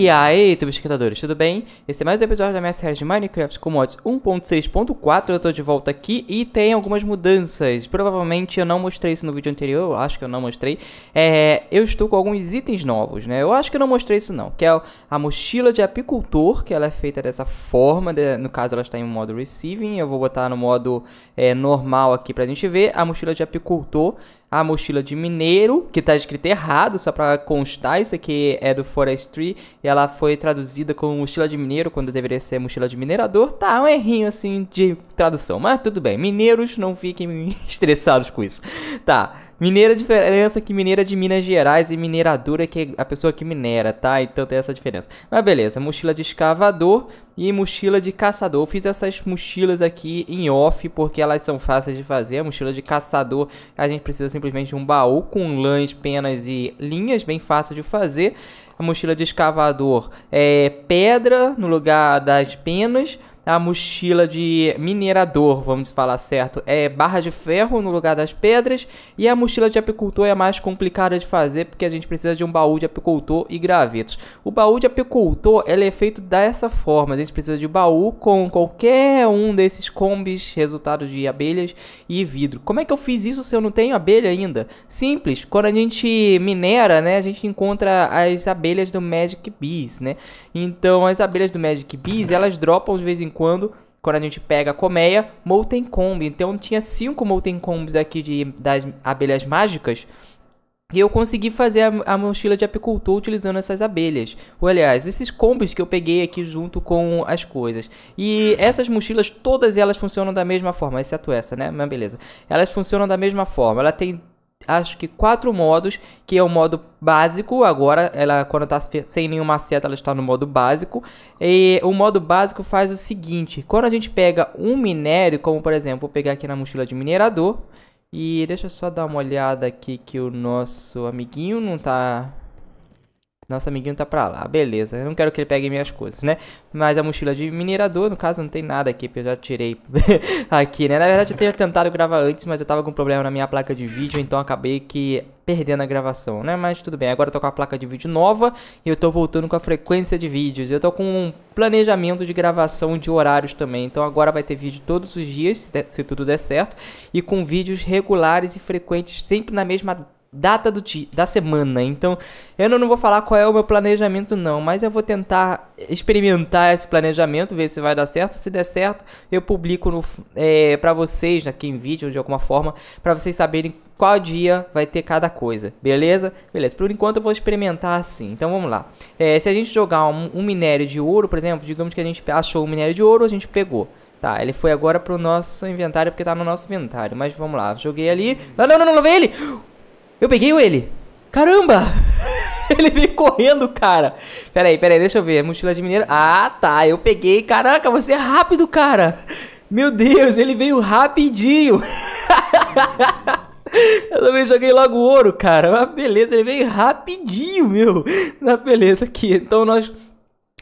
E aí, telespectadores, tudo bem? Esse é mais um episódio da minha série de Minecraft com mods 1.6.4, eu tô de volta aqui e tem algumas mudanças. Provavelmente eu não mostrei isso no vídeo anterior, eu acho que eu não mostrei. É, eu estou com alguns itens novos, né? Eu acho que eu não mostrei isso não, que é a mochila de apicultor, que ela é feita dessa forma, de, no caso ela está em modo receiving, eu vou botar no modo é, normal aqui pra gente ver. A mochila de apicultor, a mochila de mineiro, que tá escrito errado, só para constar, isso aqui é do Forestry, e ela foi traduzida como mochila de mineiro, quando deveria ser mochila de minerador. Tá, um errinho assim de tradução, mas tudo bem, mineiros não fiquem estressados com isso. Tá, Mineira, a é diferença que mineira é de Minas Gerais e mineradora que é a pessoa que minera, tá? Então tem essa diferença. Mas beleza, mochila de escavador e mochila de caçador. Eu fiz essas mochilas aqui em off porque elas são fáceis de fazer. A mochila de caçador, a gente precisa simplesmente de um baú com lãs, penas e linhas, bem fácil de fazer. A mochila de escavador é pedra no lugar das penas a mochila de minerador, vamos falar certo, é barra de ferro no lugar das pedras. E a mochila de apicultor é mais complicada de fazer porque a gente precisa de um baú de apicultor e gravetos. O baú de apicultor ele é feito dessa forma: a gente precisa de um baú com qualquer um desses combis, resultados de abelhas e vidro. Como é que eu fiz isso se eu não tenho abelha ainda? Simples, quando a gente minera, né, a gente encontra as abelhas do Magic Bees, né? Então as abelhas do Magic Bees elas dropam de vez em quando quando. Quando a gente pega a colmeia, Molten Comb. Então tinha cinco Molten Combs aqui de, das abelhas mágicas. E eu consegui fazer a, a, mochila de apicultor utilizando essas abelhas. Ou, aliás, esses combos que eu peguei aqui junto com as coisas. E essas mochilas, todas elas funcionam da mesma forma, exceto essa, né? Mas beleza. Elas funcionam da mesma forma. Ela tem acho que quatro modos, que é o modo básico, agora ela quando tá sem nenhuma seta ela está no modo básico. E o modo básico faz o seguinte, quando a gente pega um minério, como por exemplo, vou pegar aqui na mochila de minerador, e deixa eu só dar uma olhada aqui que o nosso amiguinho não tá nosso amiguinho tá pra lá, ah, beleza. Eu não quero que ele pegue minhas coisas, né? Mas a mochila de minerador, no caso, não tem nada aqui, porque eu já tirei aqui, né? Na verdade, eu tinha tentado gravar antes, mas eu tava com problema na minha placa de vídeo, então acabei que perdendo a gravação, né? Mas tudo bem, agora eu tô com a placa de vídeo nova e eu tô voltando com a frequência de vídeos. Eu tô com um planejamento de gravação de horários também, então agora vai ter vídeo todos os dias, se, se tudo der certo, e com vídeos regulares e frequentes, sempre na mesma data do da semana. Então, eu não vou falar qual é o meu planejamento não, mas eu vou tentar experimentar esse planejamento, ver se vai dar certo. Se der certo, eu publico no é, para vocês aqui em vídeo de alguma forma, para vocês saberem qual dia vai ter cada coisa, beleza? Beleza, por enquanto eu vou experimentar assim, então vamos lá. É, se a gente jogar um, um minério de ouro, por exemplo, digamos que a gente achou um minério de ouro, a gente pegou. Tá, ele foi agora pro nosso inventário, porque tá no nosso inventário. Mas vamos lá, joguei ali. Não, ah, não, não, não, não vem ele! Eu peguei ele. Caramba! ele veio correndo, cara. Pera aí, pera aí, deixa eu ver. É mochila de mineiro. Ah, tá. Eu peguei. Caraca, você é rápido, cara. Meu Deus, ele veio rapidinho. eu também joguei logo ouro, cara. Mas beleza, ele veio rapidinho, meu. Na beleza aqui. Então nós...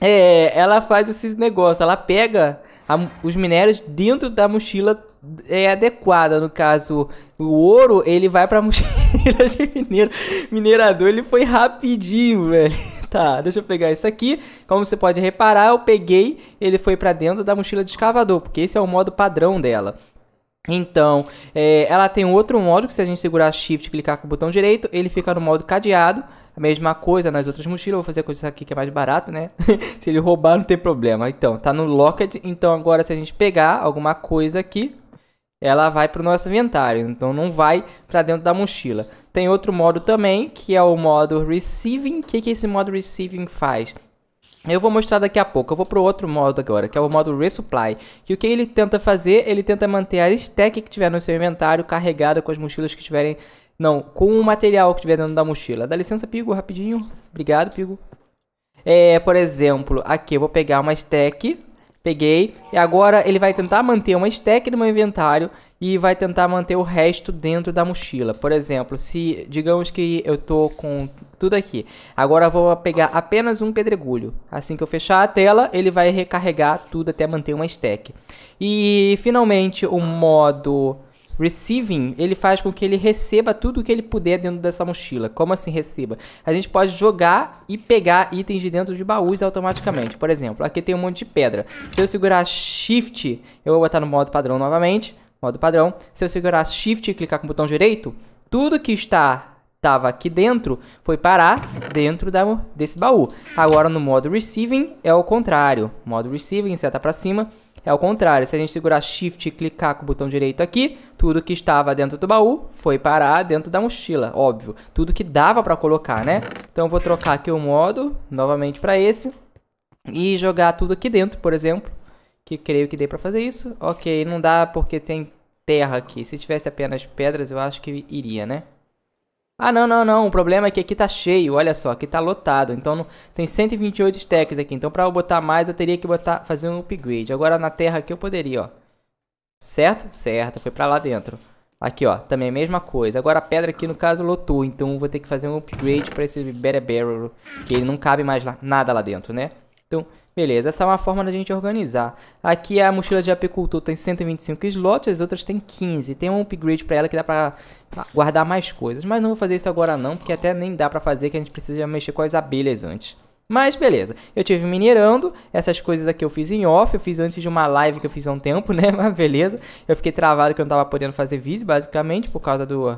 É, ela faz esses negócios. Ela pega a, os minérios dentro da mochila é adequada. No caso, o ouro, ele vai pra mochila de mineiro. Minerador, ele foi rapidinho, velho. Tá, deixa eu pegar isso aqui. Como você pode reparar, eu peguei, ele foi para dentro da mochila de escavador, porque esse é o modo padrão dela. Então, é, ela tem outro modo que se a gente segurar Shift e clicar com o botão direito, ele fica no modo cadeado. A mesma coisa nas outras mochilas, vou fazer coisa aqui que é mais barato, né? se ele roubar, não tem problema. Então, tá no locked Então, agora se a gente pegar alguma coisa aqui, ela vai para o nosso inventário, então não vai para dentro da mochila. Tem outro modo também, que é o modo Receiving. O que, que esse modo Receiving faz? Eu vou mostrar daqui a pouco. Eu vou para outro modo agora, que é o modo Resupply. Que o que ele tenta fazer? Ele tenta manter a stack que tiver no seu inventário carregada com as mochilas que tiverem... Não, com o material que tiver dentro da mochila. Dá licença, Pigo, rapidinho. Obrigado, Pigo. É, por exemplo, aqui eu vou pegar uma stack Peguei. E agora ele vai tentar manter uma stack no meu inventário e vai tentar manter o resto dentro da mochila. Por exemplo, se digamos que eu tô com tudo aqui. Agora eu vou pegar apenas um pedregulho. Assim que eu fechar a tela, ele vai recarregar tudo até manter uma stack. E finalmente o modo Receiving, ele faz com que ele receba tudo o que ele puder dentro dessa mochila. Como assim receba? A gente pode jogar e pegar itens de dentro de baús automaticamente. Por exemplo, aqui tem um monte de pedra. Se eu segurar Shift, eu vou botar no modo padrão novamente. Modo padrão. Se eu segurar Shift e clicar com o botão direito, tudo que está estava aqui dentro foi parar dentro da, desse baú. Agora no modo Receiving é o contrário. Modo Receiving, seta para cima é ao contrário, se a gente segurar Shift e clicar com o botão direito aqui, tudo que estava dentro do baú foi parar dentro da mochila, óbvio. Tudo que dava para colocar, né? Então vou trocar aqui o modo, novamente para esse, e jogar tudo aqui dentro, por exemplo, que creio que dê para fazer isso. Ok, não dá porque tem terra aqui. Se tivesse apenas pedras, eu acho que iria, né? Ah, não, não, não. O problema é que aqui tá cheio. Olha só, aqui tá lotado. Então não... tem 128 stacks aqui. Então pra eu botar mais, eu teria que botar, fazer um upgrade. Agora na terra aqui eu poderia, ó. Certo? Certo. Foi pra lá dentro. Aqui, ó. Também é a mesma coisa. Agora a pedra aqui, no caso, lotou. Então eu vou ter que fazer um upgrade pra esse Better Barrel. Que ele não cabe mais lá, nada lá dentro, né? Então Beleza, essa é uma forma da gente organizar. Aqui a mochila de apicultor tem 125 slots, as outras tem 15. Tem um upgrade para ela que dá para guardar mais coisas. Mas não vou fazer isso agora não, porque até nem dá para fazer, que a gente precisa mexer com as abelhas antes. Mas beleza, eu tive minerando, essas coisas aqui eu fiz em off, eu fiz antes de uma live que eu fiz há um tempo, né? Mas beleza, eu fiquei travado que eu não tava podendo fazer vis basicamente, por causa do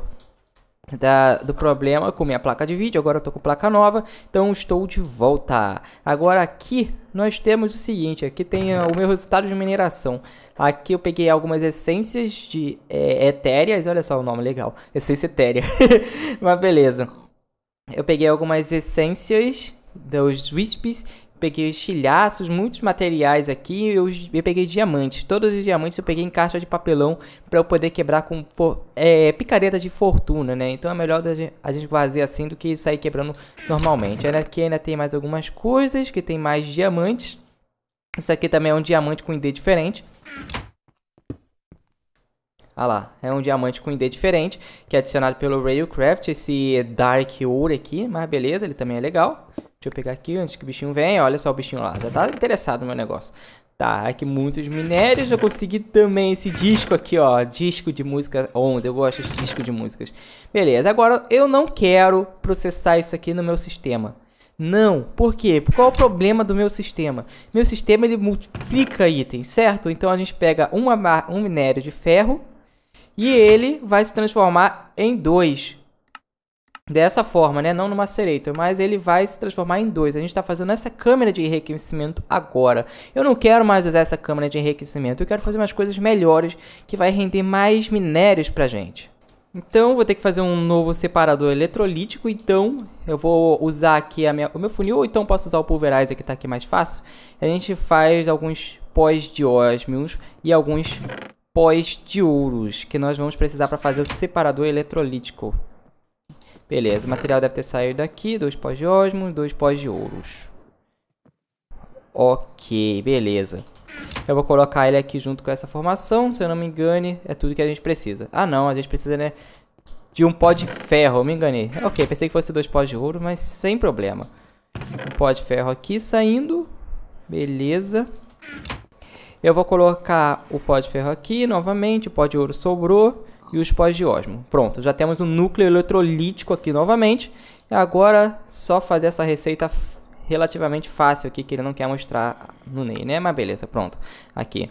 da, do problema com minha placa de vídeo. Agora eu tô com placa nova, então estou de volta. Agora aqui nós temos o seguinte, aqui tem eh, o meu resultado de mineração. Aqui eu peguei algumas essências de é, etéreas, olha só o nome legal, essência etérea. Mas beleza. Eu peguei algumas essências dos Wisps peguei estilhaços, muitos materiais aqui, eu, eu peguei diamantes. Todos os diamantes eu peguei em caixa de papelão para eu poder quebrar com for, é, picareta de fortuna, né? Então é melhor a gente fazer assim do que sair quebrando normalmente. Olha aqui ainda tem mais algumas coisas, que tem mais diamantes. Isso aqui também é um diamante com ID diferente. Ah lá, é um diamante com ID diferente, que é adicionado pelo Railcraft, esse Dark Ore aqui, mas beleza, ele também é legal. Deixa eu pegar aqui antes que o bichinho venha. Olha só o bichinho lá. Já tá interessado no meu negócio. Tá, aqui muitos minérios. Eu consegui também esse disco aqui, ó. Disco de música 11. Eu gosto de disco de músicas. Beleza, agora eu não quero processar isso aqui no meu sistema. Não, por quê? Qual é o problema do meu sistema? Meu sistema ele multiplica itens, certo? Então a gente pega uma, um minério de ferro e ele vai se transformar em dois dessa forma, né? Não no macerator, mas ele vai se transformar em dois. A gente está fazendo essa câmera de enriquecimento agora. Eu não quero mais usar essa câmera de enriquecimento. Eu quero fazer umas coisas melhores que vai render mais minérios pra gente. Então vou ter que fazer um novo separador eletrolítico, então eu vou usar aqui minha, o meu funil, ou então posso usar o pulverizer que está aqui mais fácil. A gente faz alguns pós de ósmios e alguns pós de ouros, que nós vamos precisar para fazer o separador eletrolítico. Beleza, o material deve ter saído daqui. Dois pós de osmos, dois pós de ouros. Ok, beleza. Eu vou colocar ele aqui junto com essa formação. Se eu não me engane, é tudo que a gente precisa. Ah, não. A gente precisa, né? De um pó de ferro. Eu me enganei. Ok, pensei que fosse dois pós de ouro, mas sem problema. Um pó de ferro aqui saindo. Beleza. Eu vou colocar o pó de ferro aqui novamente. O pó de ouro sobrou e os pós ósmo Pronto, já temos um núcleo eletrolítico aqui novamente. E agora só fazer essa receita relativamente fácil aqui, que ele não quer mostrar no Ney, né? Mas beleza, pronto. Aqui.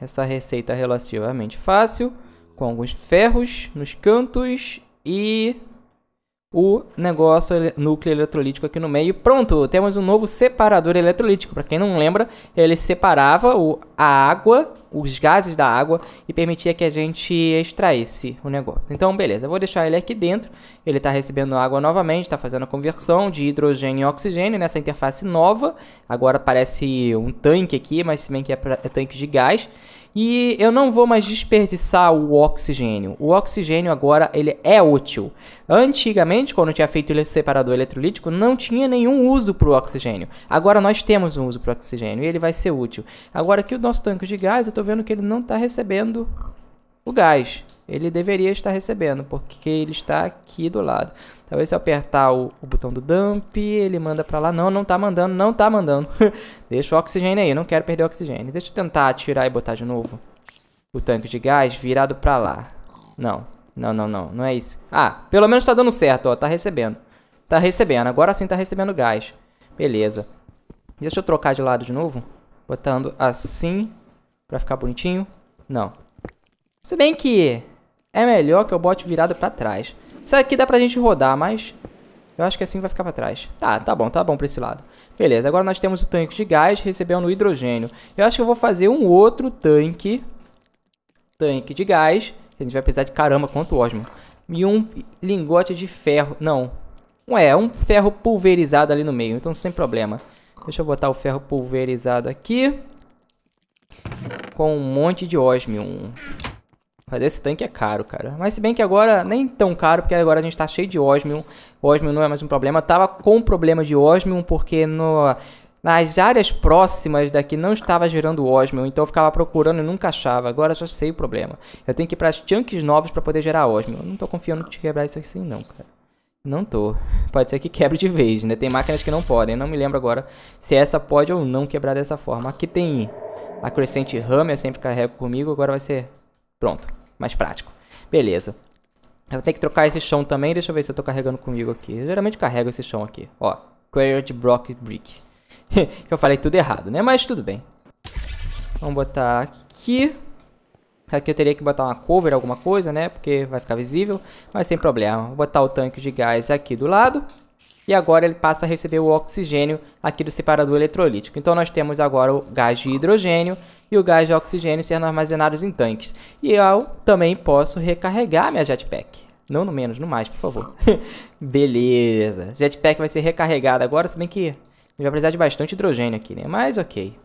Essa receita relativamente fácil, com alguns ferros nos cantos e o negócio núcleo eletrolítico aqui no meio. Pronto, temos um novo separador eletrolítico. Para quem não lembra, ele separava o, a água, os gases da água e permitia que a gente extraísse o negócio. Então, beleza, vou deixar ele aqui dentro. Ele está recebendo água novamente, está fazendo a conversão de hidrogênio e oxigênio nessa interface nova. Agora parece um tanque aqui, mas se bem que é, pra, é tanque de gás. E eu não vou mais desperdiçar o oxigênio. O oxigênio agora ele é útil. Antigamente, quando eu tinha feito o separador eletrolítico, não tinha nenhum uso para o oxigênio. Agora nós temos um uso para o oxigênio e ele vai ser útil. Agora aqui o nosso tanque de gás, eu estou vendo que ele não está recebendo o gás ele deveria estar recebendo, porque ele está aqui do lado. Talvez se eu apertar o, o botão do dump, ele manda para lá. Não, não tá mandando, não tá mandando. Deixa o oxigênio aí, não quero perder o oxigênio. Deixa eu tentar atirar e botar de novo o tanque de gás virado para lá. Não, não, não, não, não é isso. Ah, pelo menos tá dando certo, ó, tá recebendo. Tá recebendo, agora sim tá recebendo gás. Beleza. Deixa eu trocar de lado de novo. Botando assim, pra ficar bonitinho. Não. Se bem que é melhor que eu bote virado pra trás. Isso aqui dá pra gente rodar, mas... Eu acho que assim vai ficar pra trás. Tá, tá bom, tá bom pra esse lado. Beleza, agora nós temos o tanque de gás recebendo hidrogênio. Eu acho que eu vou fazer um outro tanque. Tanque de gás. A gente vai precisar de caramba quanto Osmo. E um lingote de ferro. Não. É, um ferro pulverizado ali no meio. Então sem problema. Deixa eu botar o ferro pulverizado aqui. Com um monte de osmium. Fazer esse tanque é caro, cara. Mas se bem que agora nem tão caro, porque agora a gente tá cheio de Osmium. Osmium não é mais um problema. Tava com problema de Osmium, porque no, nas áreas próximas daqui não estava gerando Osmium, então eu ficava procurando e nunca achava. Agora já sei o problema. Eu tenho que ir para chunks novos para poder gerar Osmium. Eu não tô confiando que te quebrar isso assim não, cara. Não tô. Pode ser que quebre de vez, né? Tem máquinas que não podem. Não me lembro agora se essa pode ou não quebrar dessa forma. Aqui tem a crescente ram, eu sempre carrego comigo. Agora vai ser... Pronto mais prático. Beleza. Eu tenho que trocar esse chão também. Deixa eu ver se eu tô carregando comigo aqui. Eu geralmente carrego esse chão aqui. Ó. Quarried Block Brick. eu falei tudo errado, né? Mas tudo bem. Vamos botar aqui. Aqui eu teria que botar uma cover, alguma coisa, né? Porque vai ficar visível. Mas sem problema. Vou botar o tanque de gás aqui do lado. E agora ele passa a receber o oxigênio aqui do separador eletrolítico. Então nós temos agora o gás de hidrogênio e o gás de oxigênio sendo armazenados em tanques. E eu também posso recarregar minha jetpack. Não no menos, no mais, por favor. Beleza. Jetpack vai ser recarregado agora, se bem que vai precisar de bastante hidrogênio aqui, né? Mas ok.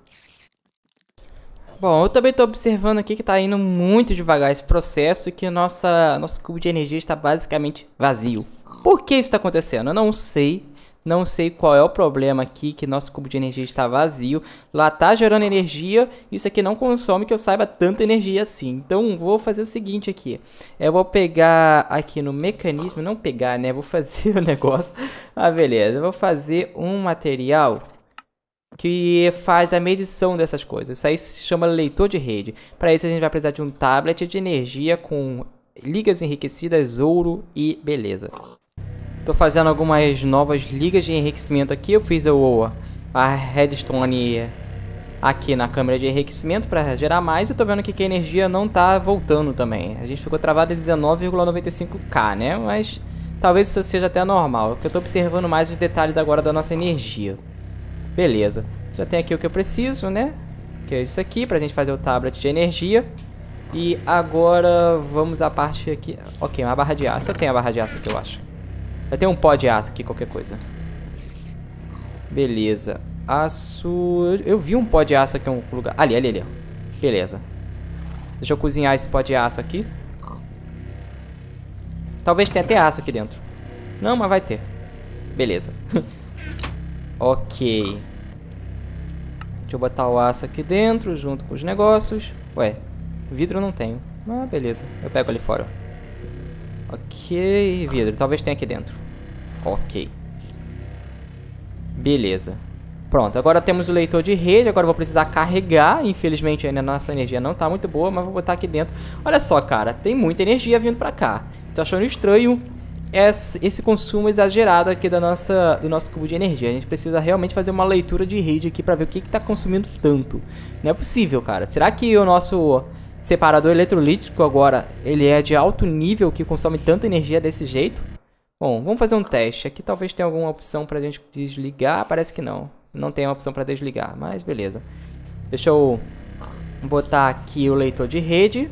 Bom, eu também estou observando aqui que está indo muito devagar esse processo e que nossa, nosso cubo de energia está basicamente vazio. Por que isso está acontecendo? Eu não sei, não sei qual é o problema aqui, que nosso cubo de energia está vazio. Lá tá gerando energia, isso aqui não consome que eu saiba tanta energia assim. Então vou fazer o seguinte aqui. Eu vou pegar aqui no mecanismo, não pegar né, vou fazer o negócio. Ah, beleza, eu vou fazer um material que faz a medição dessas coisas. Isso aí se chama leitor de rede. Para isso a gente vai precisar de um tablet de energia com ligas enriquecidas, ouro e beleza. Tô fazendo algumas novas ligas de enriquecimento aqui. Eu fiz o, a redstone aqui na câmera de enriquecimento para gerar mais. Eu tô vendo aqui que a energia não tá voltando também. A gente ficou travado em 19,95k, né? Mas talvez isso seja até normal. eu tô observando mais os detalhes agora da nossa energia. Beleza. Já tem aqui o que eu preciso, né? Que é isso aqui, pra gente fazer o tablet de energia. E agora vamos à parte aqui... Ok, uma barra de aço. Eu tenho a barra de aço aqui, eu acho. Vai ter um pó de aço aqui, qualquer coisa. Beleza. Aço... Eu vi um pó de aço aqui em algum lugar. Ali, ali, ali. Beleza. Deixa eu cozinhar esse pó de aço aqui. Talvez tenha até aço aqui dentro. Não, mas vai ter. Beleza. ok. Deixa eu botar o aço aqui dentro, junto com os negócios. Ué, vidro eu não tenho. Ah, beleza. Eu pego ali fora, ó. Ok, vidro. Talvez tenha aqui dentro. Ok. Beleza. Pronto, agora temos o leitor de rede, agora vou precisar carregar, infelizmente ainda a nossa energia não tá muito boa, mas vou botar aqui dentro. Olha só, cara, tem muita energia vindo pra cá. Tô achando estranho esse consumo exagerado aqui da nossa, do nosso cubo de energia. A gente precisa realmente fazer uma leitura de rede aqui pra ver o que que tá consumindo tanto. Não é possível, cara. Será que o nosso separador eletrolítico agora, ele é de alto nível que consome tanta energia desse jeito? Bom, vamos fazer um teste. Aqui talvez tenha alguma opção pra gente desligar. Parece que não. Não tem uma opção pra desligar, mas beleza. Deixa eu botar aqui o leitor de rede.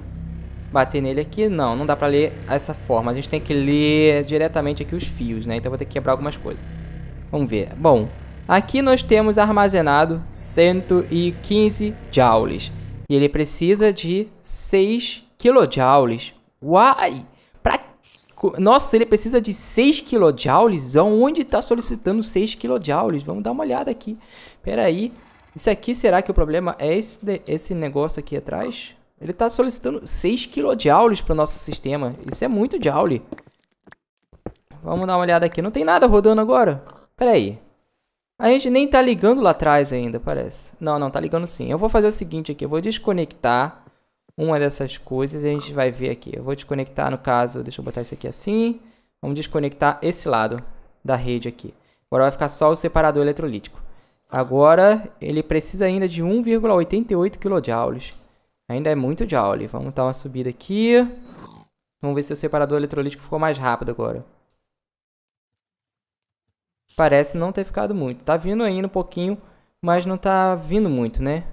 Bater nele aqui. Não, não dá pra ler essa forma. A gente tem que ler diretamente aqui os fios, né? Então vou ter que quebrar algumas coisas. Vamos ver. Bom, aqui nós temos armazenado 115 joules. E ele precisa de 6 kJ. Uai! Pra... Nossa, ele precisa de 6 kJ? Onde está solicitando 6 kJ? Vamos dar uma olhada aqui. Peraí, aí. Isso aqui, será que o problema é esse, esse negócio aqui atrás? Ele está solicitando 6 kJ para o nosso sistema. Isso é muito joule. Vamos dar uma olhada aqui. Não tem nada rodando agora? Peraí. aí. A gente nem tá ligando lá atrás ainda, parece. Não, não, tá ligando sim. Eu vou fazer o seguinte aqui, eu vou desconectar uma dessas coisas e a gente vai ver aqui. Eu vou desconectar, no caso, deixa eu botar isso aqui assim. Vamos desconectar esse lado da rede aqui. Agora vai ficar só o separador eletrolítico. Agora ele precisa ainda de 1,88 kJ. Ainda é muito joule. Vamos dar uma subida aqui. Vamos ver se o separador eletrolítico ficou mais rápido agora parece não ter ficado muito. Tá vindo ainda um pouquinho, mas não tá vindo muito, né?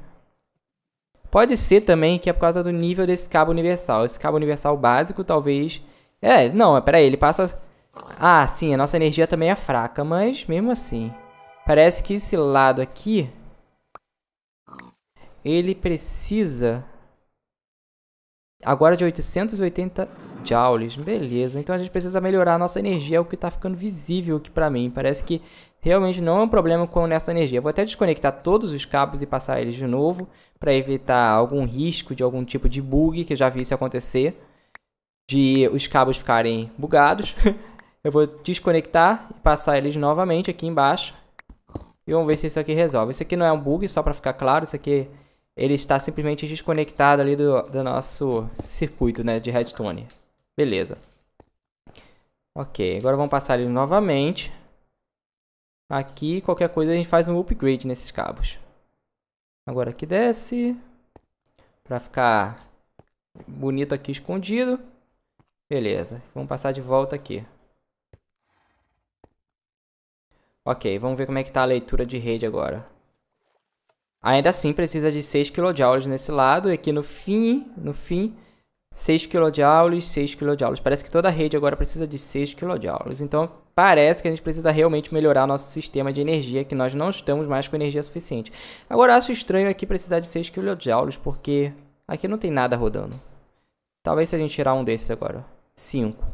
Pode ser também que é por causa do nível desse cabo universal. Esse cabo universal básico, talvez... É, não, peraí, ele passa... Ah, sim, a nossa energia também é fraca, mas mesmo assim... Parece que esse lado aqui... Ele precisa... Agora de 880 joules. Beleza, então a gente precisa melhorar a nossa energia, é o que está ficando visível aqui para mim. Parece que realmente não é um problema com essa energia. Vou até desconectar todos os cabos e passar eles de novo, para evitar algum risco de algum tipo de bug, que eu já vi isso acontecer, de os cabos ficarem bugados. eu vou desconectar e passar eles novamente aqui embaixo. E vamos ver se isso aqui resolve. Isso aqui não é um bug, só para ficar claro, isso aqui ele está simplesmente desconectado ali do, do nosso circuito né, de redstone. Beleza. Ok, agora vamos passar ele novamente. Aqui, qualquer coisa, a gente faz um upgrade nesses cabos. Agora aqui desce. Pra ficar bonito aqui escondido. Beleza, vamos passar de volta aqui. Ok, vamos ver como é que está a leitura de rede agora. Ainda assim precisa de 6 kJ nesse lado e aqui no fim, no fim 6 kJ, 6 kJ. Parece que toda a rede agora precisa de 6 kJ. Então, parece que a gente precisa realmente melhorar nosso sistema de energia, que nós não estamos mais com energia suficiente. Agora, acho estranho aqui precisar de 6 kJ, porque aqui não tem nada rodando. Talvez se a gente tirar um desses agora. 5.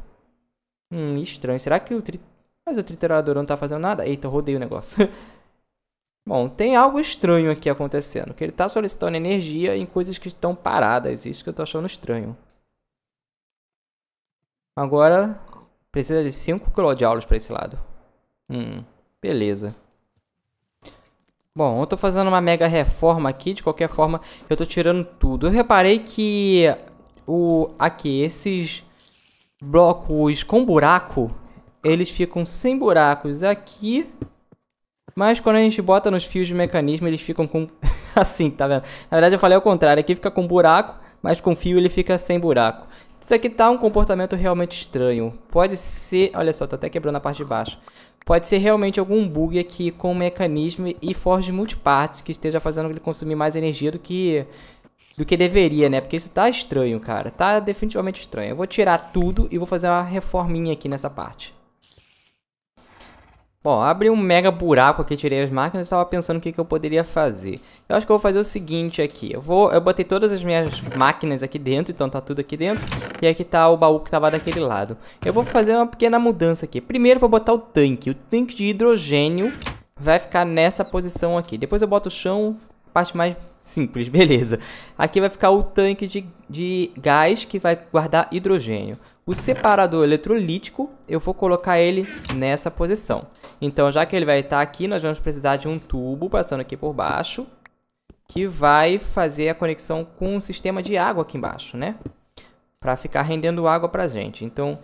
Hum, estranho. Será que o tri... Mas o triturador não tá fazendo nada? Eita, rodei o negócio. Bom, tem algo estranho aqui acontecendo, que ele está solicitando energia em coisas que estão paradas, isso que eu estou achando estranho. Agora precisa de 5 kJ para esse lado. Hum, beleza. Bom, eu tô fazendo uma mega reforma aqui, de qualquer forma, eu tô tirando tudo. Eu reparei que o aqui esses blocos com buraco, eles ficam sem buracos aqui. Mas quando a gente bota nos fios de mecanismo, eles ficam com assim, tá vendo? Na verdade eu falei ao contrário, aqui fica com buraco, mas com fio ele fica sem buraco. Isso aqui tá um comportamento realmente estranho. Pode ser... Olha só, tô até quebrando a parte de baixo. Pode ser realmente algum bug aqui com o mecanismo e forge multipartes que esteja fazendo ele consumir mais energia do que do que deveria, né? Porque isso tá estranho, cara. Tá definitivamente estranho. Eu vou tirar tudo e vou fazer uma reforminha aqui nessa parte. Bom, abri um mega buraco aqui, tirei as máquinas e estava pensando o que, que eu poderia fazer. Eu acho que eu vou fazer o seguinte aqui. Eu vou, eu botei todas as minhas máquinas aqui dentro, então tá tudo aqui dentro. E aqui tá o baú que tava daquele lado. Eu vou fazer uma pequena mudança aqui. Primeiro vou botar o tanque. O tanque de hidrogênio vai ficar nessa posição aqui. Depois eu boto o chão, parte mais Simples, beleza. Aqui vai ficar o tanque de, de gás que vai guardar hidrogênio. O separador eletrolítico, eu vou colocar ele nessa posição. Então, já que ele vai estar aqui, nós vamos precisar de um tubo passando aqui por baixo, que vai fazer a conexão com o sistema de água aqui embaixo, né? Para ficar rendendo água para gente. Então,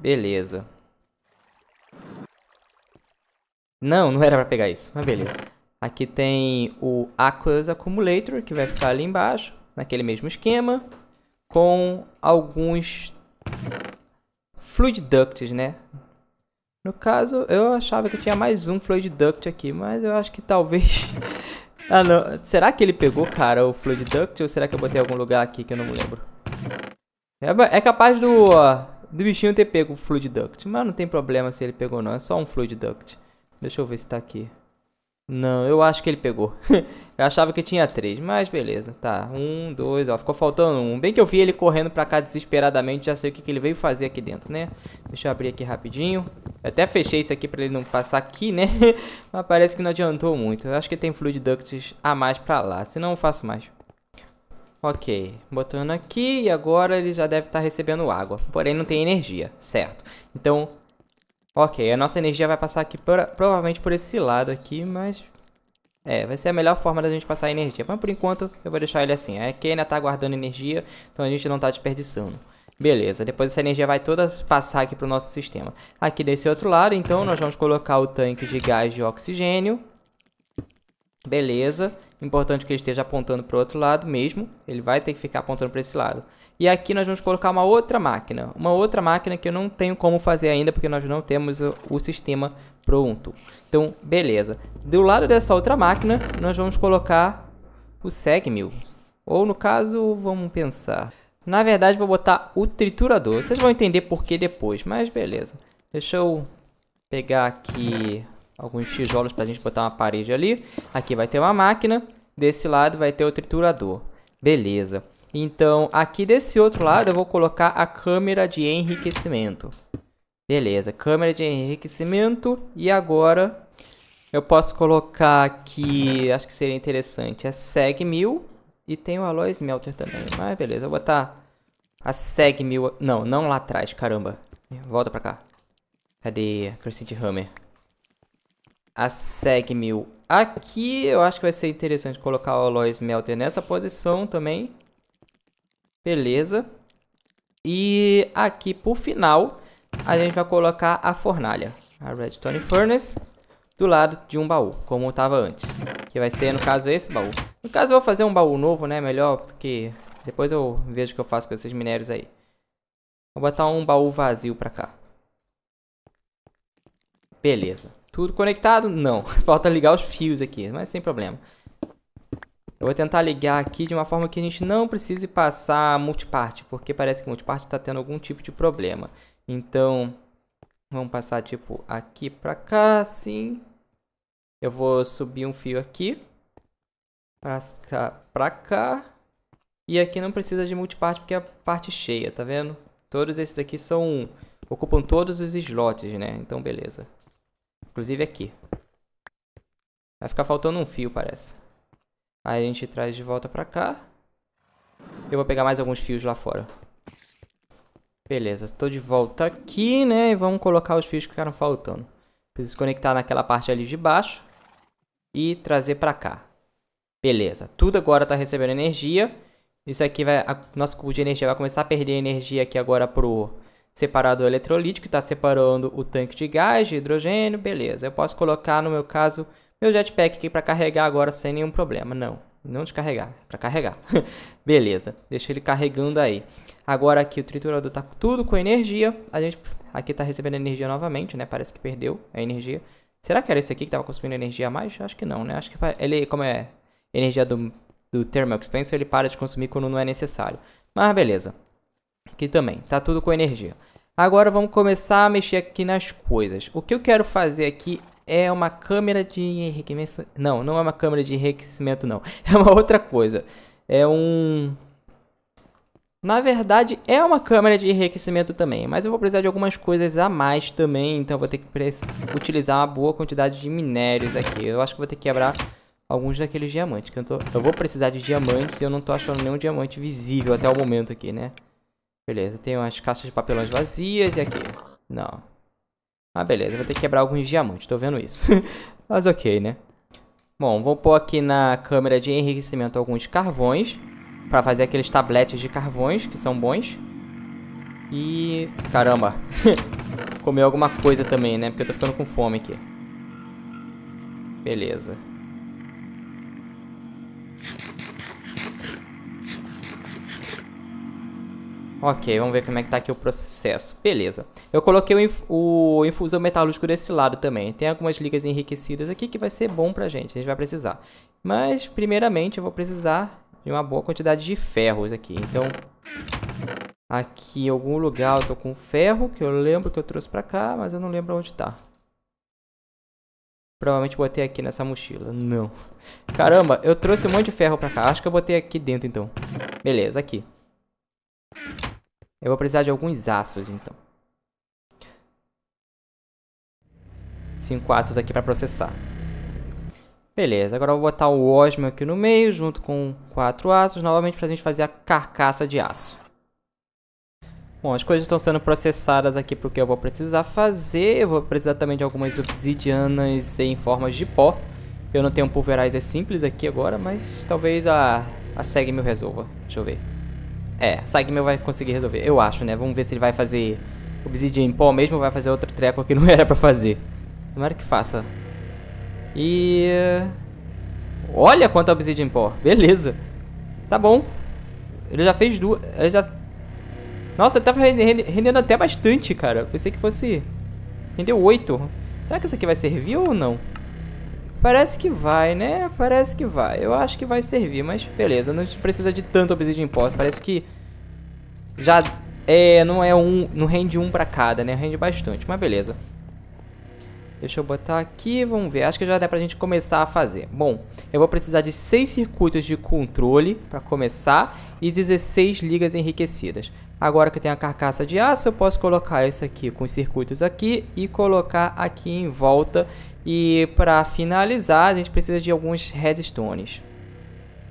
beleza. Não, não era para pegar isso, mas beleza. Aqui tem o Aqueous Accumulator, que vai ficar ali embaixo, naquele mesmo esquema, com alguns Fluid Ducts, né? No caso, eu achava que tinha mais um Fluid Duct aqui, mas eu acho que talvez... ah, não. Será que ele pegou, cara, o Fluid Duct ou será que eu botei em algum lugar aqui que eu não me lembro? É, é capaz do, do bichinho ter pego o Fluid Duct, mas não tem problema se ele pegou não, é só um Fluid Duct. Deixa eu ver se tá aqui. Não, eu acho que ele pegou. eu achava que tinha três, mas beleza. Tá, um, dois, ó. Ficou faltando um. Bem que eu vi ele correndo pra cá desesperadamente, já sei o que, que ele veio fazer aqui dentro, né? Deixa eu abrir aqui rapidinho. Eu até fechei isso aqui pra ele não passar aqui, né? mas parece que não adiantou muito. Eu acho que tem fluid ducts a mais pra lá, senão eu faço mais. Ok, botando aqui e agora ele já deve estar tá recebendo água, porém não tem energia, certo? Então Ok, a nossa energia vai passar aqui pra, provavelmente por esse lado aqui, mas... É, vai ser a melhor forma da gente passar a energia. Mas por enquanto eu vou deixar ele assim. A é, ainda tá guardando energia, então a gente não tá desperdiçando. Beleza, depois essa energia vai toda passar aqui pro nosso sistema. Aqui desse outro lado, então, nós vamos colocar o tanque de gás de oxigênio. Beleza. Importante que ele esteja apontando pro outro lado mesmo. Ele vai ter que ficar apontando para esse lado. E aqui nós vamos colocar uma outra máquina, uma outra máquina que eu não tenho como fazer ainda, porque nós não temos o, o sistema pronto. Então, beleza. Do lado dessa outra máquina, nós vamos colocar o SegMill. Ou, no caso, vamos pensar. Na verdade, vou botar o triturador. Vocês vão entender por que depois, mas beleza. Deixa eu pegar aqui alguns tijolos para a gente botar uma parede ali. Aqui vai ter uma máquina. Desse lado vai ter o triturador. Beleza. Então, aqui desse outro lado, eu vou colocar a câmera de enriquecimento. Beleza, câmera de enriquecimento. E agora, eu posso colocar aqui, acho que seria interessante, a SEG 1000. E tem o Alloy Smelter também. Mas beleza, eu vou botar a SEG 1000... Não, não lá atrás, caramba. Volta pra cá. Cadê a Crescent Hammer? A SEG 1000 aqui. Eu acho que vai ser interessante colocar o Alloy Smelter nessa posição também. Beleza. E aqui por final, a gente vai colocar a fornalha. A redstone furnace do lado de um baú, como estava antes. Que vai ser, no caso, esse baú. No caso, eu vou fazer um baú novo, né? Melhor, porque depois eu vejo o que eu faço com esses minérios aí. Vou botar um baú vazio pra cá. Beleza. Tudo conectado? Não. Falta ligar os fios aqui, mas sem problema. Eu vou tentar ligar aqui de uma forma que a gente não precise passar multiparte, porque parece que multiparte está tendo algum tipo de problema. Então, vamos passar tipo aqui para cá, assim. Eu vou subir um fio aqui, para cá, cá. E aqui não precisa de multiparte porque é a parte cheia, tá vendo? Todos esses aqui são ocupam todos os slots, né? Então, beleza. Inclusive aqui. Vai ficar faltando um fio, parece. Aí a gente traz de volta pra cá. Eu vou pegar mais alguns fios lá fora. Beleza, estou de volta aqui, né? E vamos colocar os fios que ficaram faltando. Preciso conectar naquela parte ali de baixo. E trazer pra cá. Beleza, tudo agora está recebendo energia. Isso aqui vai... A, nosso cubo de energia vai começar a perder energia aqui agora pro separador eletrolítico. Que está separando o tanque de gás, de hidrogênio. Beleza, eu posso colocar, no meu caso meu jetpack aqui para carregar agora sem nenhum problema. Não, não descarregar, para carregar. Beleza, deixa ele carregando aí. Agora aqui o triturador tá tudo com energia. A gente aqui tá recebendo energia novamente, né? Parece que perdeu a energia. Será que era esse aqui que tava consumindo energia a mais? Acho que não, né? Acho que ele, como é energia do, do Thermal Expansion, ele para de consumir quando não é necessário. Mas beleza. Aqui também, tá tudo com energia. Agora vamos começar a mexer aqui nas coisas. O que eu quero fazer aqui é uma câmera de enriquecimento... Não, não é uma câmera de enriquecimento, não. É uma outra coisa. É um... Na verdade, é uma câmera de enriquecimento também, mas eu vou precisar de algumas coisas a mais também, então vou ter que utilizar uma boa quantidade de minérios aqui. Eu acho que vou ter que quebrar alguns daqueles diamantes, que eu, tô... eu vou precisar de diamantes e eu não tô achando nenhum diamante visível até o momento aqui, né? Beleza, tem umas caixas de papelões vazias e aqui. Não. Ah, beleza, vou ter que quebrar alguns diamantes, tô vendo isso. Mas ok, né? Bom, vou pôr aqui na câmera de enriquecimento alguns carvões. Pra fazer aqueles tabletes de carvões, que são bons. E... Caramba. Comer alguma coisa também, né? Porque eu tô ficando com fome aqui. Beleza. Ok, vamos ver como é que tá aqui o processo. Beleza. Eu coloquei o, inf o infusor metalúrgico desse lado também. Tem algumas ligas enriquecidas aqui que vai ser bom pra gente. A gente vai precisar. Mas, primeiramente, eu vou precisar de uma boa quantidade de ferros aqui. Então, aqui em algum lugar eu tô com ferro, que eu lembro que eu trouxe pra cá, mas eu não lembro onde tá. Provavelmente botei aqui nessa mochila. Não. Caramba, eu trouxe um monte de ferro pra cá. Acho que eu botei aqui dentro, então. Beleza, aqui. Eu vou precisar de alguns aços, então. Cinco aços aqui para processar. Beleza, agora eu vou botar o Osmo aqui no meio, junto com quatro aços, novamente para a gente fazer a carcaça de aço. Bom, as coisas estão sendo processadas aqui porque eu vou precisar fazer. Eu vou precisar também de algumas obsidianas em formas de pó. Eu não tenho um pulverizer é simples aqui agora, mas talvez a, a SEG me resolva. Deixa eu ver. É, Sagmel vai conseguir resolver, eu acho, né? Vamos ver se ele vai fazer obsidian em pó mesmo ou vai fazer outro treco que não era pra fazer. Tomara que faça. E... Olha quanta obsidian em pó. Beleza. Tá bom. Ele já fez duas... Ele já... Nossa, ele tava rendendo até bastante, cara. Pensei que fosse... Rendeu oito. Será que isso aqui vai servir ou não? Parece que vai, né? Parece que vai. Eu acho que vai servir, mas beleza. Não precisa de tanto obsidian pó Parece que já é, não é um, não rende um pra cada, né? Rende bastante, mas beleza. Deixa eu botar aqui, vamos ver. Acho que já dá pra gente começar a fazer. Bom, eu vou precisar de 6 circuitos de controle pra começar e 16 ligas enriquecidas. Agora que eu tenho a carcaça de aço, eu posso colocar isso aqui com os circuitos aqui e colocar aqui em volta e para finalizar, a gente precisa de alguns redstones.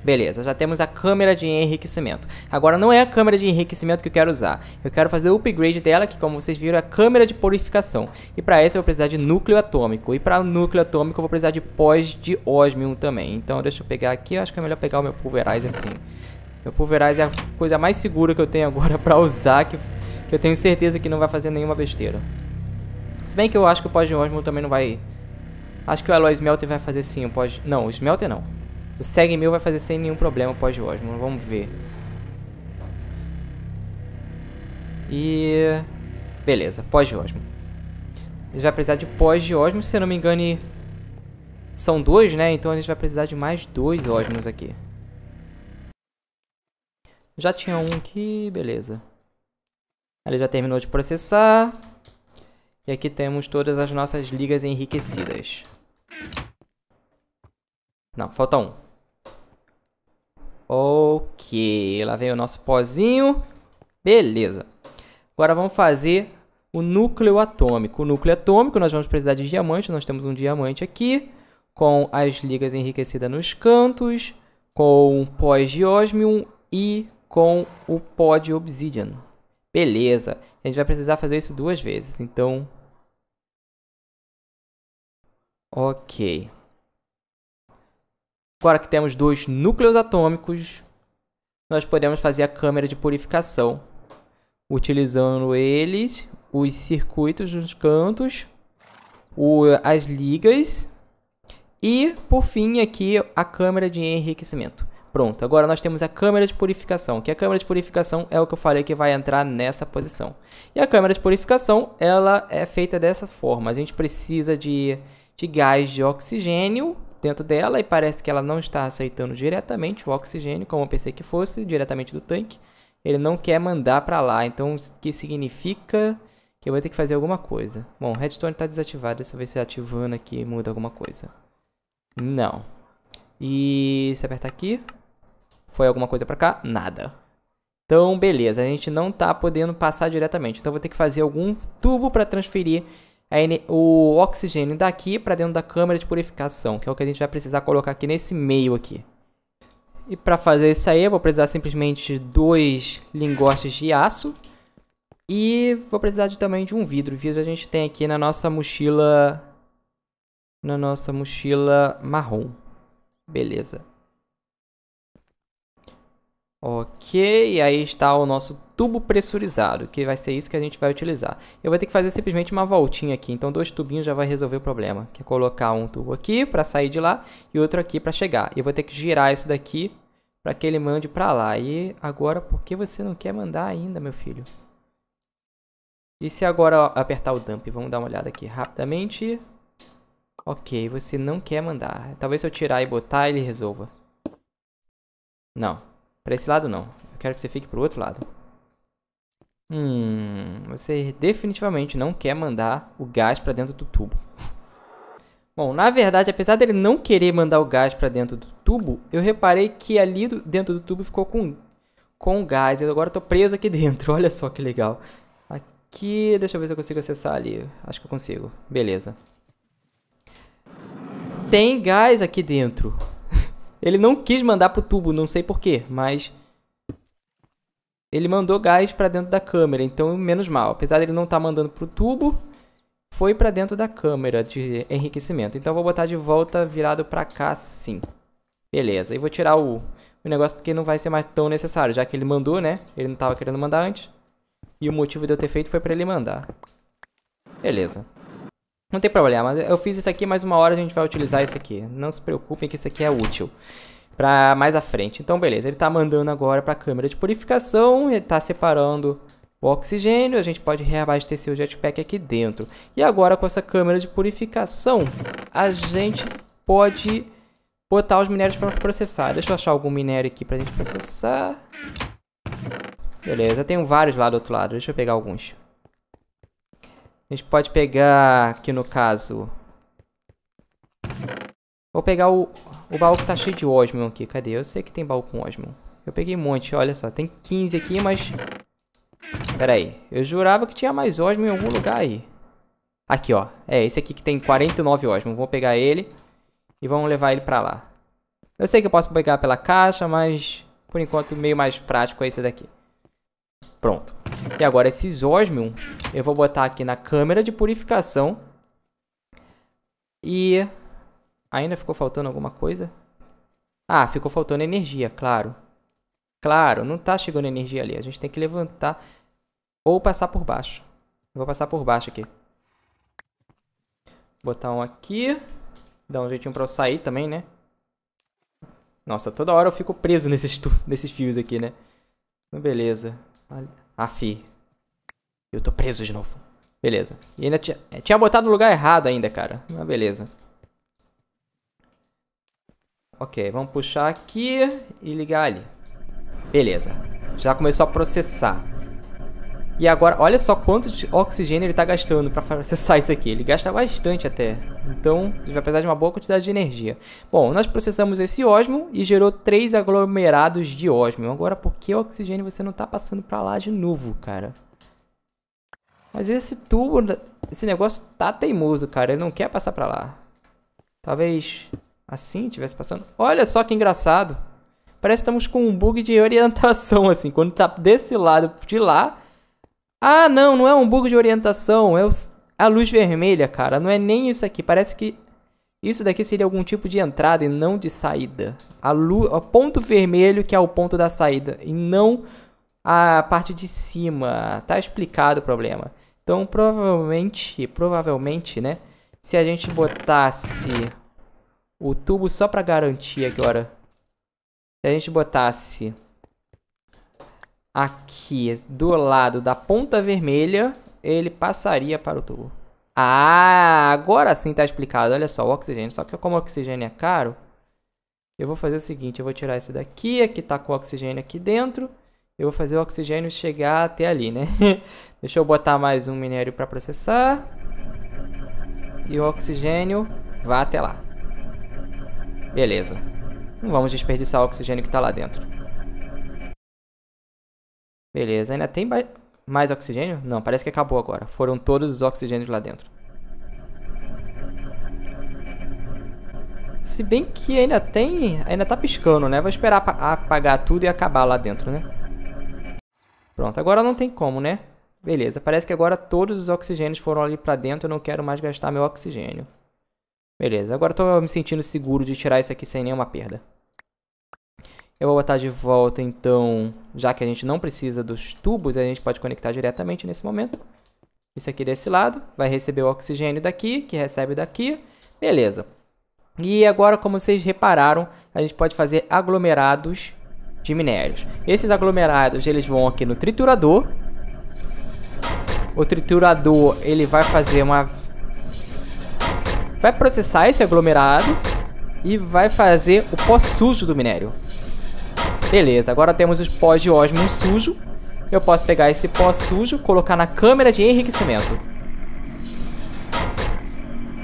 Beleza, já temos a câmera de enriquecimento. Agora não é a câmera de enriquecimento que eu quero usar. Eu quero fazer o upgrade dela, que como vocês viram é a câmera de purificação. E para isso eu vou precisar de núcleo atômico. E para núcleo atômico eu vou precisar de pós de osmium também. Então deixa eu pegar aqui, eu acho que é melhor pegar o meu pulverizer assim. Meu pulverizer é a coisa mais segura que eu tenho agora para usar, que, que eu tenho certeza que não vai fazer nenhuma besteira. Se bem que eu acho que o pós de osmium também não vai Acho que o Eloy Smelter vai fazer sim o pós... Não, o Smelter não. O Seg vai fazer sem nenhum problema o pós-Osmond. Vamos ver. E... Beleza, pós-Osmond. A gente vai precisar de pós-Osmond, se eu não me engano... São dois, né? Então a gente vai precisar de mais dois Osmos aqui. Já tinha um aqui, beleza. Ele já terminou de processar. E aqui temos todas as nossas ligas enriquecidas. Não, falta um. Ok, lá vem o nosso pozinho. Beleza. Agora vamos fazer o núcleo atômico. O núcleo atômico, nós vamos precisar de diamante. Nós temos um diamante aqui, com as ligas enriquecidas nos cantos, com pós de osmium e com o pó de obsidian. Beleza. A gente vai precisar fazer isso duas vezes. Então, Ok. Agora que temos dois núcleos atômicos, nós podemos fazer a câmera de purificação. Utilizando eles, os circuitos nos cantos, o, as ligas e, por fim, aqui a câmera de enriquecimento. Pronto, agora nós temos a câmera de purificação, que a câmera de purificação é o que eu falei que vai entrar nessa posição. E a câmera de purificação, ela é feita dessa forma. A gente precisa de de gás de oxigênio dentro dela e parece que ela não está aceitando diretamente o oxigênio, como eu pensei que fosse, diretamente do tanque. Ele não quer mandar para lá, então o que significa que eu vou ter que fazer alguma coisa. Bom, o redstone está desativado, deixa eu ver se ativando aqui muda alguma coisa. Não. E se apertar aqui, foi alguma coisa para cá? Nada. Então, beleza, a gente não está podendo passar diretamente. Então, eu vou ter que fazer algum tubo para transferir é o oxigênio daqui para dentro da câmara de purificação, que é o que a gente vai precisar colocar aqui nesse meio aqui. E para fazer isso aí, eu vou precisar simplesmente dois lingotes de aço. E vou precisar de, também de um vidro. O vidro a gente tem aqui na nossa mochila... Na nossa mochila marrom. Beleza. Ok, aí está o nosso tubo pressurizado, que vai ser isso que a gente vai utilizar. Eu vou ter que fazer simplesmente uma voltinha aqui, então dois tubinhos já vai resolver o problema, que é colocar um tubo aqui para sair de lá e outro aqui para chegar. eu vou ter que girar isso daqui para que ele mande para lá. E agora, por que você não quer mandar ainda, meu filho? E se agora apertar o dump? Vamos dar uma olhada aqui rapidamente. Ok, você não quer mandar. Talvez se eu tirar e botar, ele resolva. Não. Para esse lado, não. Eu quero que você fique para o outro lado. Hum, você definitivamente não quer mandar o gás para dentro do tubo. Bom, na verdade, apesar dele não querer mandar o gás para dentro do tubo, eu reparei que ali do, dentro do tubo ficou com, com gás. Eu agora estou preso aqui dentro. Olha só que legal. Aqui, deixa eu ver se eu consigo acessar ali. Acho que eu consigo. Beleza. Tem gás aqui dentro. Ele não quis mandar pro tubo, não sei porquê, mas ele mandou gás para dentro da câmera, então menos mal. Apesar dele não estar tá mandando para o tubo, foi para dentro da câmera de enriquecimento. Então vou botar de volta virado para cá sim. Beleza, e vou tirar o, o negócio porque não vai ser mais tão necessário, já que ele mandou, né? Ele não estava querendo mandar antes. E o motivo de eu ter feito foi para ele mandar. Beleza. Não tem problema, eu fiz isso aqui, mais uma hora a gente vai utilizar isso aqui. Não se preocupem que isso aqui é útil para mais à frente. Então, beleza, ele está mandando agora para a câmera de purificação, ele está separando o oxigênio. a gente pode reabastecer o jetpack aqui dentro. E agora com essa câmera de purificação, a gente pode botar os minérios para processar. Deixa eu achar algum minério aqui para a gente processar. Beleza, tem vários lá do outro lado, deixa eu pegar alguns. A gente pode pegar aqui no caso Vou pegar o, o baú que tá cheio de Osmium aqui. Cadê? Eu sei que tem baú com Osmium. Eu peguei um monte, olha só. Tem 15 aqui, mas... Pera aí. Eu jurava que tinha mais Osmium em algum lugar aí. Aqui, ó. É, esse aqui que tem 49 Osmium. Vou pegar ele e vamos levar ele pra lá. Eu sei que eu posso pegar pela caixa, mas... Por enquanto, meio mais prático é esse daqui. Pronto. E agora esses Osmium eu vou botar aqui na câmera de purificação. E Ainda ficou faltando alguma coisa? Ah, ficou faltando energia, claro. Claro, não tá chegando energia ali. A gente tem que levantar ou passar por baixo. vou passar por baixo aqui. Botar um aqui. Dá um jeitinho pra eu sair também, né? Nossa, toda hora eu fico preso nesses, nesses fios aqui, né? Beleza. Ah, fi. Eu tô preso de novo. Beleza. E ainda tinha, é, tinha botado no lugar errado ainda, cara. Mas beleza. Ok, vamos puxar aqui e ligar ali. Beleza. Já começou a processar. E agora, olha só quanto de oxigênio ele está gastando para processar isso aqui. Ele gasta bastante até. Então, ele vai precisar de uma boa quantidade de energia. Bom, nós processamos esse ósmio e gerou três aglomerados de ósmio. Agora, por que oxigênio você não está passando para lá de novo, cara? Mas esse tubo, esse negócio tá teimoso, cara. Ele não quer passar para lá. Talvez assim estivesse passando. Olha só que engraçado. Parece que estamos com um bug de orientação, assim. Quando tá desse lado de lá. Ah, não, não é um bug de orientação. É a luz vermelha, cara. Não é nem isso aqui. Parece que isso daqui seria algum tipo de entrada e não de saída. A luz, o ponto vermelho que é o ponto da saída. E não a parte de cima. Tá explicado o problema. Então, provavelmente, provavelmente, né? Se a gente botasse o tubo só para garantir agora. Se a gente botasse aqui do lado da ponta vermelha, ele passaria para o tubo. Ah, agora sim está explicado. Olha só, o oxigênio. Só que como o oxigênio é caro, eu vou fazer o seguinte, eu vou tirar isso daqui, aqui tá com o oxigênio aqui dentro. Eu vou fazer o oxigênio chegar até ali, né? Deixa eu botar mais um minério para processar. E o oxigênio vai até lá. Beleza. Não vamos desperdiçar o oxigênio que tá lá dentro. Beleza, ainda tem mais oxigênio? Não, parece que acabou agora. Foram todos os oxigênios lá dentro. Se bem que ainda tem... Ainda tá piscando, né? Vou esperar apagar tudo e acabar lá dentro, né? Pronto, agora não tem como, né? Beleza, parece que agora todos os oxigênios foram ali pra dentro. Eu não quero mais gastar meu oxigênio. Beleza, agora estou me sentindo seguro de tirar isso aqui sem nenhuma perda. Eu vou botar de volta, então, já que a gente não precisa dos tubos, a gente pode conectar diretamente nesse momento. Isso aqui desse lado, vai receber o oxigênio daqui, que recebe daqui. Beleza. E agora, como vocês repararam, a gente pode fazer aglomerados de minérios. Esses aglomerados, eles vão aqui no triturador. O triturador, ele vai fazer uma vai processar esse aglomerado e vai fazer o pó sujo do minério. Beleza, agora temos os pós de ósmio sujo. Eu posso pegar esse pó sujo, colocar na câmera de enriquecimento.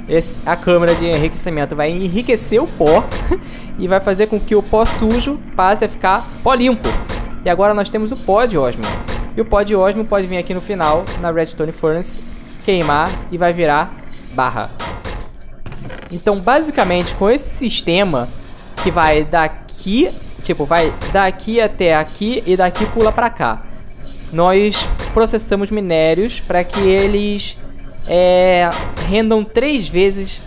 Esse, a câmera de enriquecimento vai enriquecer o pó e vai fazer com que o pó sujo passe a ficar pó limpo. E agora nós temos o pó de ósmio. E o pó de ósmio pode vir aqui no final, na Redstone Furnace, queimar e vai virar barra. Então, basicamente, com esse sistema, que vai daqui, tipo, vai daqui até aqui e daqui pula pra cá. Nós processamos minérios para que eles é, rendam três vezes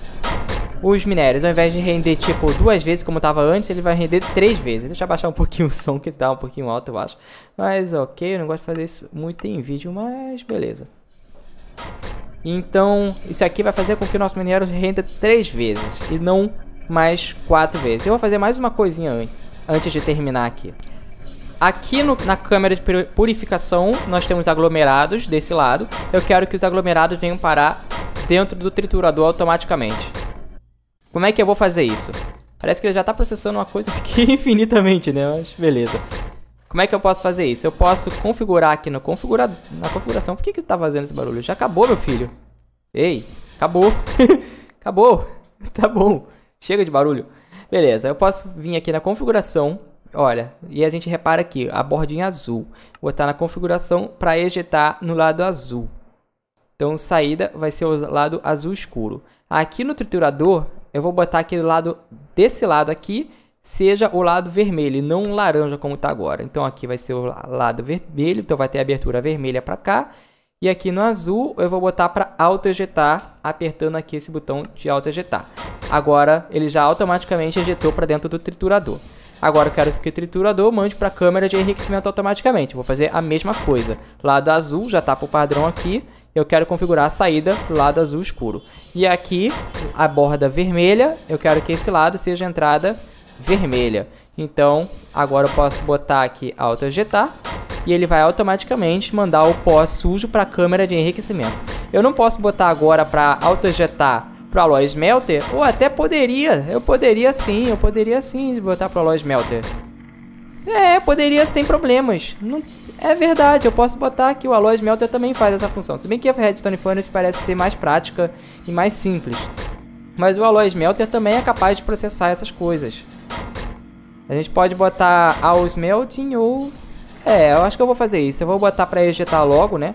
os minérios. Ao invés de render, tipo, duas vezes como estava antes, ele vai render três vezes. Deixa eu baixar um pouquinho o som, que está um pouquinho alto, eu acho. Mas ok, eu não gosto de fazer isso muito em vídeo, mas beleza. Então, isso aqui vai fazer com que o nosso minério renda três vezes e não mais quatro vezes. Eu vou fazer mais uma coisinha antes de terminar aqui. Aqui no, na câmera de purificação, nós temos aglomerados desse lado. Eu quero que os aglomerados venham parar dentro do triturador automaticamente. Como é que eu vou fazer isso? Parece que ele já está processando uma coisa aqui infinitamente, né? Mas beleza. Como é que eu posso fazer isso? Eu posso configurar aqui no configura... na configuração. Por que que tá fazendo esse barulho? Já acabou, meu filho. Ei, acabou. acabou. Tá bom. Chega de barulho. Beleza, eu posso vir aqui na configuração. Olha, e a gente repara aqui, a bordinha azul. Vou botar na configuração para ejetar no lado azul. Então, saída vai ser o lado azul escuro. Aqui no triturador, eu vou botar aquele lado desse lado aqui seja o lado vermelho, não laranja como está agora. Então aqui vai ser o lado vermelho, então vai ter abertura vermelha para cá. E aqui no azul eu vou botar para auto-ejetar, apertando aqui esse botão de auto-ejetar. Agora ele já automaticamente ejetou para dentro do triturador. Agora eu quero que o triturador mande para a câmera de enriquecimento automaticamente. Vou fazer a mesma coisa. Lado azul já está para o padrão aqui. Eu quero configurar a saída para o lado azul escuro. E aqui, a borda vermelha, eu quero que esse lado seja a entrada vermelha. Então, agora eu posso botar aqui auto ejetar e ele vai automaticamente mandar o pó sujo para a câmera de enriquecimento. Eu não posso botar agora para auto ejetar para o Alloy Smelter, ou até poderia, eu poderia sim, eu poderia sim botar para o Alloy Smelter. É, poderia sem problemas. Não... É verdade, eu posso botar que o Alloy Smelter também faz essa função. Se bem que a Redstone Furnace parece ser mais prática e mais simples. Mas o Alloy Smelter também é capaz de processar essas coisas. A gente pode botar ao smelting ou... É, eu acho que eu vou fazer isso. Eu vou botar pra ejetar logo, né?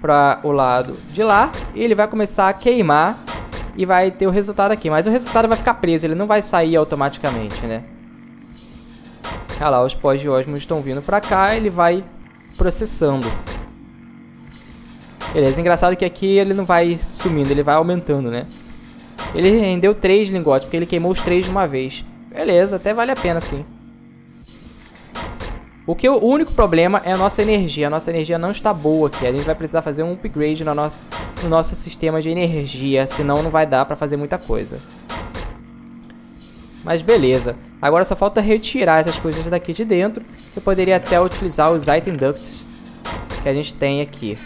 Pra o lado de lá. E ele vai começar a queimar. E vai ter o resultado aqui. Mas o resultado vai ficar preso. Ele não vai sair automaticamente, né? Olha lá, os pós-osmos estão vindo pra cá. Ele vai processando. Beleza, engraçado que aqui ele não vai sumindo. Ele vai aumentando, né? Ele rendeu três lingotes, porque ele queimou os três de uma vez. Beleza, até vale a pena sim. O, que, o único problema é a nossa energia. A nossa energia não está boa aqui. A gente vai precisar fazer um upgrade no nosso, no nosso sistema de energia. Senão não vai dar para fazer muita coisa. Mas beleza. Agora só falta retirar essas coisas daqui de dentro. Eu poderia até utilizar os item ducts que a gente tem aqui.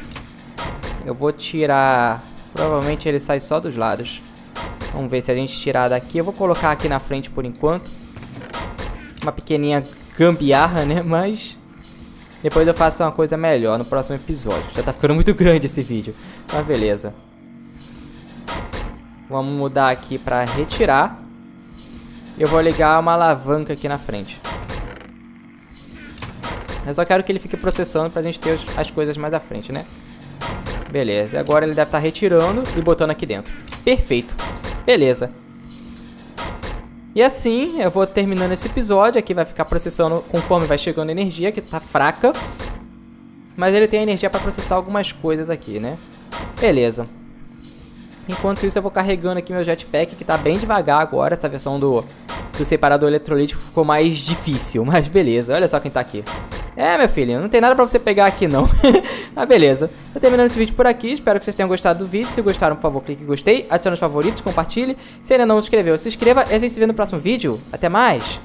Eu vou tirar... Provavelmente ele sai só dos lados. Vamos ver se a gente tirar daqui. Eu vou colocar aqui na frente por enquanto. Uma pequeninha gambiarra, né? Mas depois eu faço uma coisa melhor no próximo episódio. Já tá ficando muito grande esse vídeo. Mas beleza. Vamos mudar aqui pra retirar. Eu vou ligar uma alavanca aqui na frente. Eu só quero que ele fique processando pra gente ter as coisas mais à frente, né? Beleza, agora ele deve estar tá retirando e botando aqui dentro. Perfeito. Beleza. E assim, eu vou terminando esse episódio. Aqui vai ficar processando conforme vai chegando energia, que tá fraca. Mas ele tem energia pra processar algumas coisas aqui, né? Beleza. Enquanto isso eu vou carregando aqui meu jetpack, que tá bem devagar agora. Essa versão do, do separador eletrolítico ficou mais difícil, mas beleza. Olha só quem tá aqui. É, meu filho, não tem nada pra você pegar aqui, não. mas beleza. Tô tá terminando esse vídeo por aqui. Espero que vocês tenham gostado do vídeo. Se gostaram, por favor, clique em gostei. Adicione os favoritos, compartilhe. Se ainda não se inscreveu, se inscreva. E a gente se vê no próximo vídeo. Até mais.